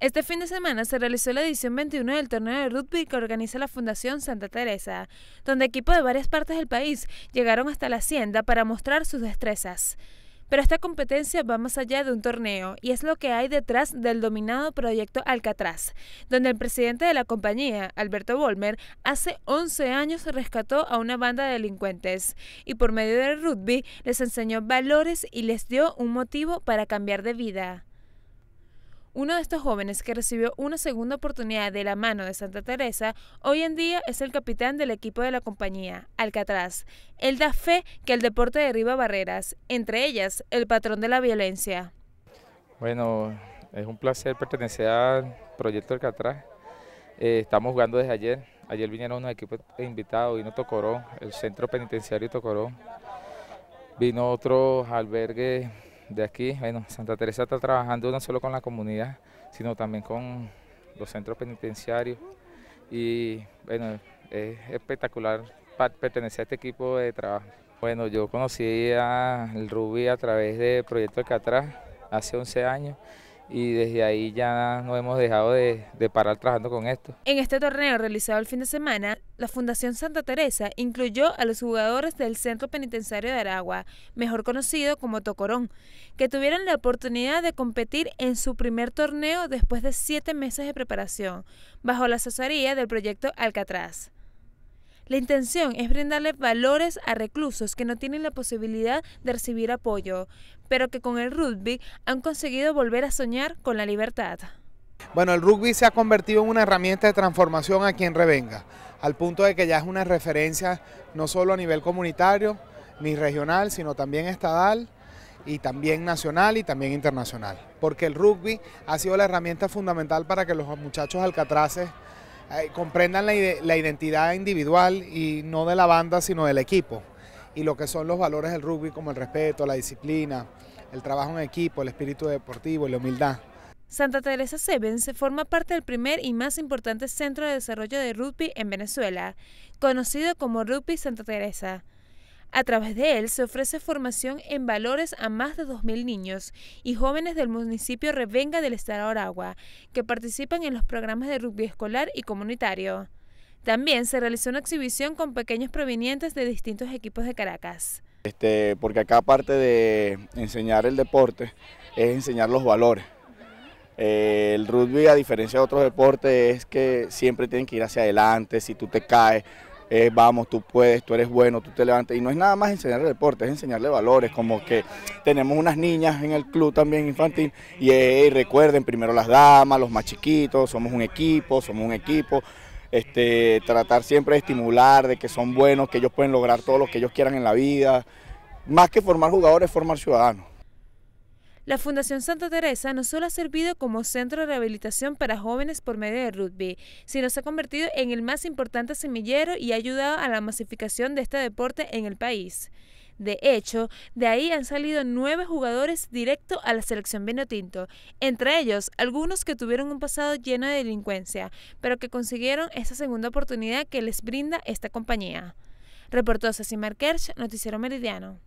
Este fin de semana se realizó la edición 21 del torneo de rugby que organiza la Fundación Santa Teresa, donde equipos de varias partes del país llegaron hasta la hacienda para mostrar sus destrezas. Pero esta competencia va más allá de un torneo y es lo que hay detrás del dominado proyecto Alcatraz, donde el presidente de la compañía, Alberto Bolmer, hace 11 años rescató a una banda de delincuentes y por medio del rugby les enseñó valores y les dio un motivo para cambiar de vida. Uno de estos jóvenes que recibió una segunda oportunidad de la mano de Santa Teresa, hoy en día es el capitán del equipo de la compañía, Alcatraz. Él da fe que el deporte derriba barreras, entre ellas el patrón de la violencia. Bueno, es un placer pertenecer al proyecto Alcatraz. Eh, estamos jugando desde ayer. Ayer vinieron unos equipos e invitados, vino Tocorón, el centro penitenciario Tocorón. Vino otro albergue de aquí, bueno, Santa Teresa está trabajando no solo con la comunidad, sino también con los centros penitenciarios. Y bueno, es espectacular pertenecer a este equipo de trabajo. Bueno, yo conocí al Rubí a través del proyecto Catra hace 11 años y desde ahí ya no hemos dejado de, de, parar trabajando con esto. En este torneo realizado el fin de semana, la Fundación Santa Teresa incluyó a los jugadores del Centro Penitenciario de Aragua, mejor conocido como Tocorón, que tuvieron la oportunidad de competir en su primer torneo después de siete meses de preparación, bajo la asesoría del proyecto Alcatraz. La intención es brindarle valores a reclusos que no tienen la posibilidad de recibir apoyo, pero que con el rugby han conseguido volver a soñar con la libertad. Bueno, el rugby se ha convertido en una herramienta de transformación a quien revenga, al punto de que ya es una referencia no solo a nivel comunitario ni regional, sino también estadal y también nacional y también internacional, porque el rugby ha sido la herramienta fundamental para que los muchachos alcatraces eh, comprendan la, identidad individual y no de la banda, sino del equipo. Y lo que son los valores del rugby, como el respeto, la disciplina, el trabajo en equipo, el espíritu deportivo y la humildad. Santa Teresa se forma parte del primer y más importante centro de desarrollo de rugby en Venezuela, conocido como Rugby Santa Teresa. A través de él se ofrece formación en valores a más de 2.000 niños y jóvenes del municipio Revenga del Estado Aragua, que participan en los programas de rugby escolar y comunitario. También se realizó una exhibición con pequeños provenientes de distintos equipos de Caracas. Este, porque acá aparte de enseñar el deporte, es enseñar los valores. Eh, el rugby, a diferencia de otros deportes, es que siempre tienen que ir hacia adelante, si tú te caes, vamos, tú puedes, tú eres bueno, tú te levantas. Y no es nada más enseñarle deporte, es enseñarle valores, como que tenemos unas niñas en el club también infantil y eh, recuerden primero las damas, los más chiquitos, somos un equipo, somos un equipo. Este, tratar siempre de estimular, de que son buenos, que ellos pueden lograr todo lo que ellos quieran en la vida. Más que formar jugadores, formar ciudadanos. La Fundación Santa Teresa no solo ha servido como centro de rehabilitación para jóvenes por medio de rugby, sino se ha convertido en el más importante semillero y ha ayudado a la masificación de este deporte en el país. De hecho, de ahí han salido nueve jugadores directo a la selección tinto, entre ellos algunos que tuvieron un pasado lleno de delincuencia, pero que consiguieron esa segunda oportunidad que les brinda esta compañía. Reportó Ceci Marquerch, Noticiero Meridiano.